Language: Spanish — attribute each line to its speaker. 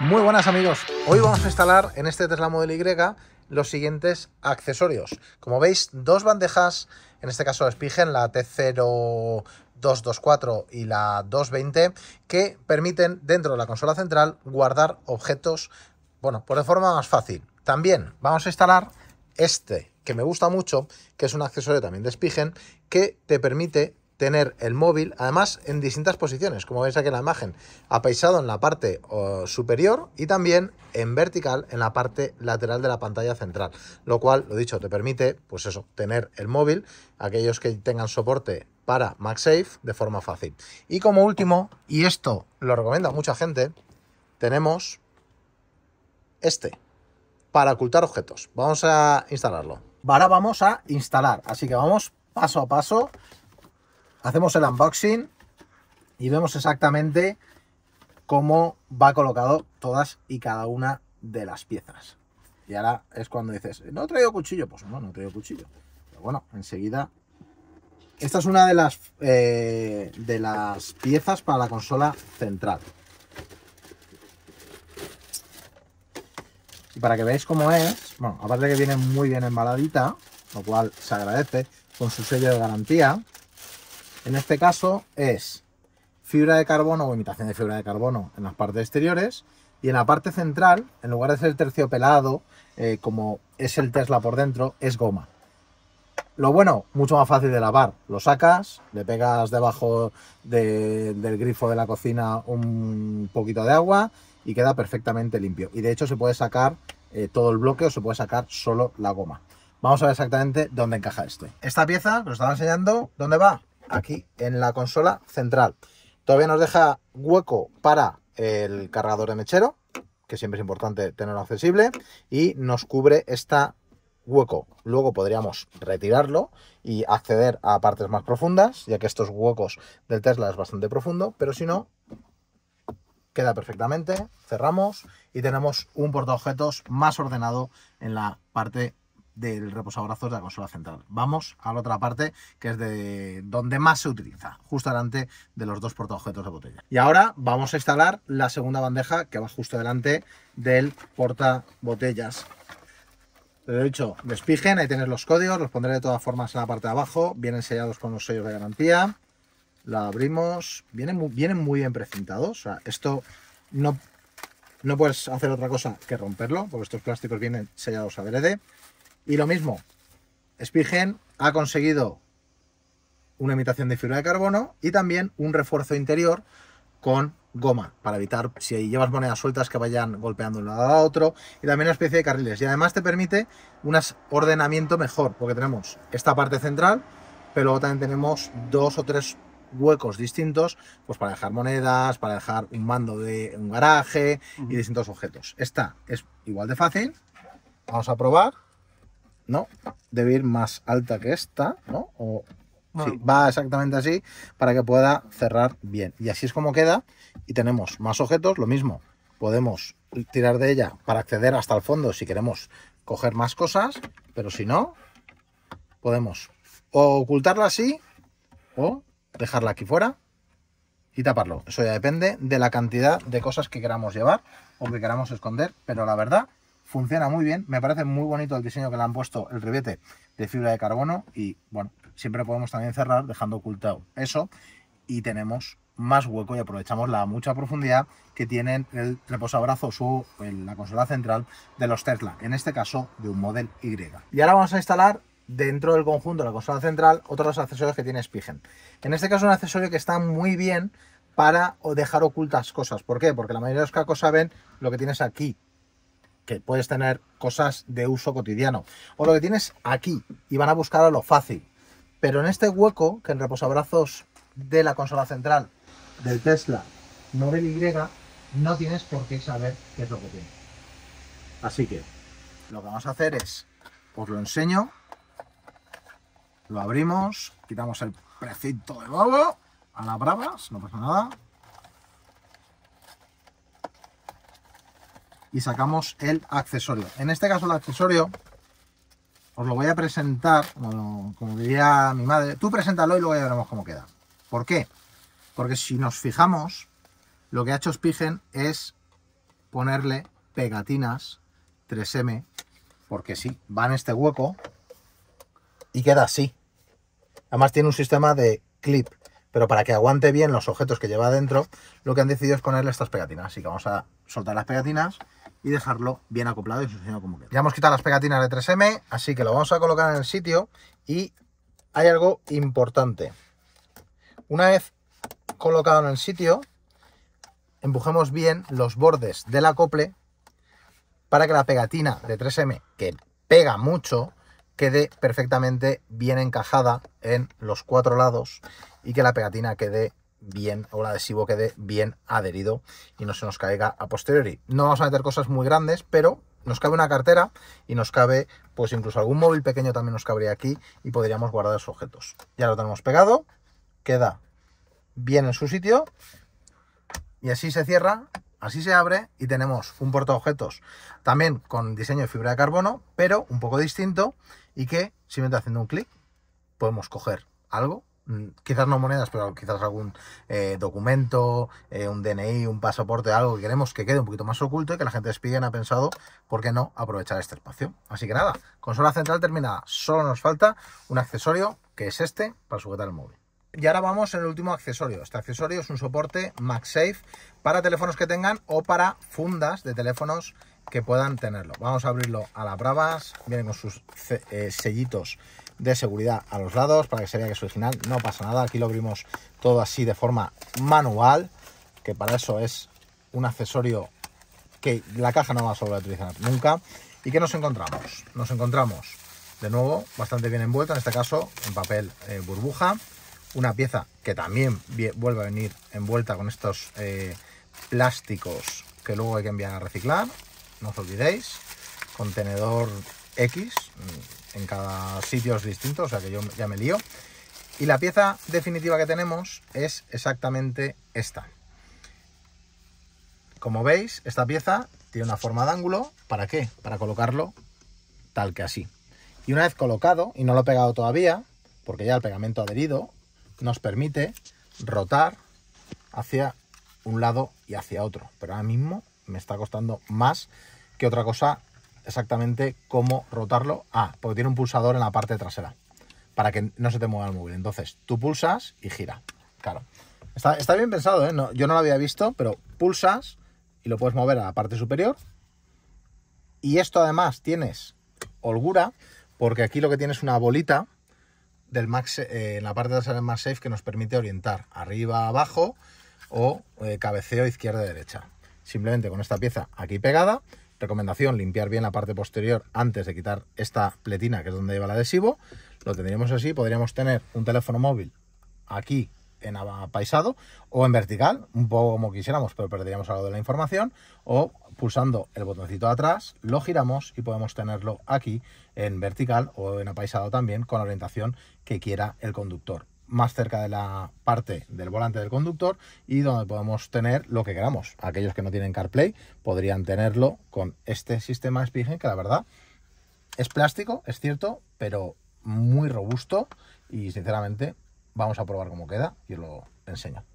Speaker 1: Muy buenas amigos, hoy vamos a instalar en este Tesla Model Y los siguientes accesorios. Como veis, dos bandejas, en este caso Spigen, la t 0224 y la 220 que permiten dentro de la consola central guardar objetos bueno, pues de forma más fácil. También vamos a instalar este, que me gusta mucho, que es un accesorio también de Spigen, que te permite tener el móvil, además en distintas posiciones, como veis aquí en la imagen, apaisado en la parte superior y también en vertical en la parte lateral de la pantalla central, lo cual, lo dicho, te permite, pues eso, tener el móvil, aquellos que tengan soporte para MagSafe de forma fácil. Y como último, y esto lo recomienda mucha gente, tenemos este, para ocultar objetos. Vamos a instalarlo. Ahora vamos a instalar, así que vamos paso a paso, hacemos el unboxing y vemos exactamente cómo va colocado todas y cada una de las piezas. Y ahora es cuando dices, no he traído cuchillo, pues no, no he traído cuchillo. Pero bueno, enseguida... Esta es una de las, eh, de las piezas para la consola central. Y para que veáis cómo es, bueno, aparte de que viene muy bien embaladita, lo cual se agradece, con su sello de garantía, en este caso es fibra de carbono o imitación de fibra de carbono en las partes exteriores y en la parte central, en lugar de ser terciopelado, eh, como es el Tesla por dentro, es goma. Lo bueno, mucho más fácil de lavar. Lo sacas, le pegas debajo del grifo de la cocina un poquito de agua y queda perfectamente limpio. Y de hecho se puede sacar eh, todo el bloque o se puede sacar solo la goma. Vamos a ver exactamente dónde encaja esto Esta pieza, lo estaba enseñando, ¿dónde va? Aquí, en la consola central. Todavía nos deja hueco para el cargador de mechero, que siempre es importante tenerlo accesible, y nos cubre esta hueco. Luego podríamos retirarlo y acceder a partes más profundas, ya que estos huecos del Tesla es bastante profundo, pero si no, queda perfectamente, cerramos y tenemos un portaobjetos más ordenado en la parte del reposabrazos de la consola central. Vamos a la otra parte, que es de donde más se utiliza, justo delante de los dos portaobjetos de botella. Y ahora vamos a instalar la segunda bandeja que va justo delante del portabotellas. Lo he dicho, despigen ahí tenéis los códigos, los pondré de todas formas en la parte de abajo, vienen sellados con los sellos de garantía la abrimos, vienen muy, vienen muy bien precintados, esto no, no puedes hacer otra cosa que romperlo, porque estos plásticos vienen sellados a verde, Y lo mismo, Spigen ha conseguido una imitación de fibra de carbono y también un refuerzo interior con goma para evitar si llevas monedas sueltas que vayan golpeando de un lado a otro y también una especie de carriles y además te permite un ordenamiento mejor porque tenemos esta parte central pero también tenemos dos o tres huecos distintos, pues para dejar monedas, para dejar un mando de un garaje y distintos objetos. Esta es igual de fácil. Vamos a probar. ¿No? Debe ir más alta que esta, ¿no? O va exactamente así para que pueda cerrar bien. Y así es como queda. Y tenemos más objetos, lo mismo. Podemos tirar de ella para acceder hasta el fondo si queremos coger más cosas, pero si no, podemos ocultarla así o dejarla aquí fuera y taparlo. Eso ya depende de la cantidad de cosas que queramos llevar o que queramos esconder, pero la verdad funciona muy bien. Me parece muy bonito el diseño que le han puesto el ribete de fibra de carbono y bueno, siempre podemos también cerrar dejando ocultado eso y tenemos más hueco y aprovechamos la mucha profundidad que tienen el reposabrazos o la consola central de los Tesla, en este caso de un Model Y. Y ahora vamos a instalar dentro del conjunto de la consola central otros accesorios que tienes Spigen. En este caso, un accesorio que está muy bien para dejar ocultas cosas. ¿Por qué? Porque la mayoría de los cacos saben lo que tienes aquí, que puedes tener cosas de uso cotidiano, o lo que tienes aquí, y van a buscar a lo fácil. Pero en este hueco, que en reposabrazos de la consola central del Tesla no Y, no tienes por qué saber qué es lo que tiene. Así que lo que vamos a hacer es, os lo enseño lo abrimos, quitamos el precinto de nuevo a la bravas, no pasa nada. Y sacamos el accesorio. En este caso el accesorio os lo voy a presentar, como diría mi madre, tú preséntalo y luego ya veremos cómo queda. ¿Por qué? Porque si nos fijamos, lo que ha hecho Spigen es ponerle pegatinas 3M, porque sí, va en este hueco y queda así. Además tiene un sistema de clip, pero para que aguante bien los objetos que lleva adentro, lo que han decidido es ponerle estas pegatinas. Así que vamos a soltar las pegatinas y dejarlo bien acoplado y su como Ya hemos quitado las pegatinas de 3M, así que lo vamos a colocar en el sitio y hay algo importante. Una vez colocado en el sitio, empujemos bien los bordes del acople para que la pegatina de 3M, que pega mucho, quede perfectamente bien encajada en los cuatro lados y que la pegatina quede bien o el adhesivo quede bien adherido y no se nos caiga a posteriori. No vamos a meter cosas muy grandes, pero nos cabe una cartera y nos cabe pues incluso algún móvil pequeño también nos cabría aquí y podríamos guardar esos objetos. Ya lo tenemos pegado, queda bien en su sitio y así se cierra Así se abre y tenemos un objetos también con diseño de fibra de carbono, pero un poco distinto y que simplemente haciendo un clic podemos coger algo, mm, quizás no monedas, pero quizás algún eh, documento, eh, un DNI, un pasaporte, algo que queremos que quede un poquito más oculto y que la gente de y ha pensado, ¿por qué no aprovechar este espacio? Así que nada, consola central terminada, solo nos falta un accesorio que es este para sujetar el móvil. Y ahora vamos en el último accesorio. Este accesorio es un soporte MagSafe para teléfonos que tengan o para fundas de teléfonos que puedan tenerlo. Vamos a abrirlo a la bravas. Vienen con sus eh, sellitos de seguridad a los lados para que se vea que es original. No pasa nada. Aquí lo abrimos todo así de forma manual, que para eso es un accesorio que la caja no va a sobre utilizar nunca. ¿Y que nos encontramos? Nos encontramos, de nuevo, bastante bien envuelta, en este caso en papel eh, burbuja. Una pieza que también vuelve a venir envuelta con estos eh, plásticos que luego hay que enviar a reciclar no os olvidéis. Contenedor X, mm, en cada sitio es distinto, o sea que yo ya me lío. Y la pieza definitiva que tenemos es exactamente esta. Como veis, esta pieza tiene una forma de ángulo. ¿Para qué? Para colocarlo tal que así. Y una vez colocado, y no lo he pegado todavía, porque ya el pegamento adherido nos permite rotar hacia un lado y hacia otro. Pero ahora mismo me está costando más que otra cosa exactamente cómo rotarlo. Ah, porque tiene un pulsador en la parte trasera para que no se te mueva el móvil. Entonces, tú pulsas y gira. Claro. Está, bien pensado, ¿eh? yo no lo había visto, pero pulsas y lo puedes mover a la parte superior. Y esto además tienes holgura, porque aquí lo que tienes es una bolita del max, eh, en la parte trasera del Max Safe que nos permite orientar arriba, abajo o eh, cabeceo izquierda-derecha simplemente con esta pieza aquí pegada. Recomendación, limpiar bien la parte posterior antes de quitar esta pletina que es donde lleva el adhesivo. Lo tendríamos así, podríamos tener un teléfono móvil aquí en apaisado o en vertical, un poco como quisiéramos, pero perderíamos algo de la información, o pulsando el botoncito de atrás, lo giramos y podemos tenerlo aquí en vertical o en apaisado también con la orientación que quiera el conductor más cerca de la parte del volante del conductor y donde podemos tener lo que queramos. Aquellos que no tienen CarPlay podrían tenerlo con este sistema Spigen que la verdad es plástico, es cierto, pero muy robusto y sinceramente vamos a probar cómo queda y os lo enseño.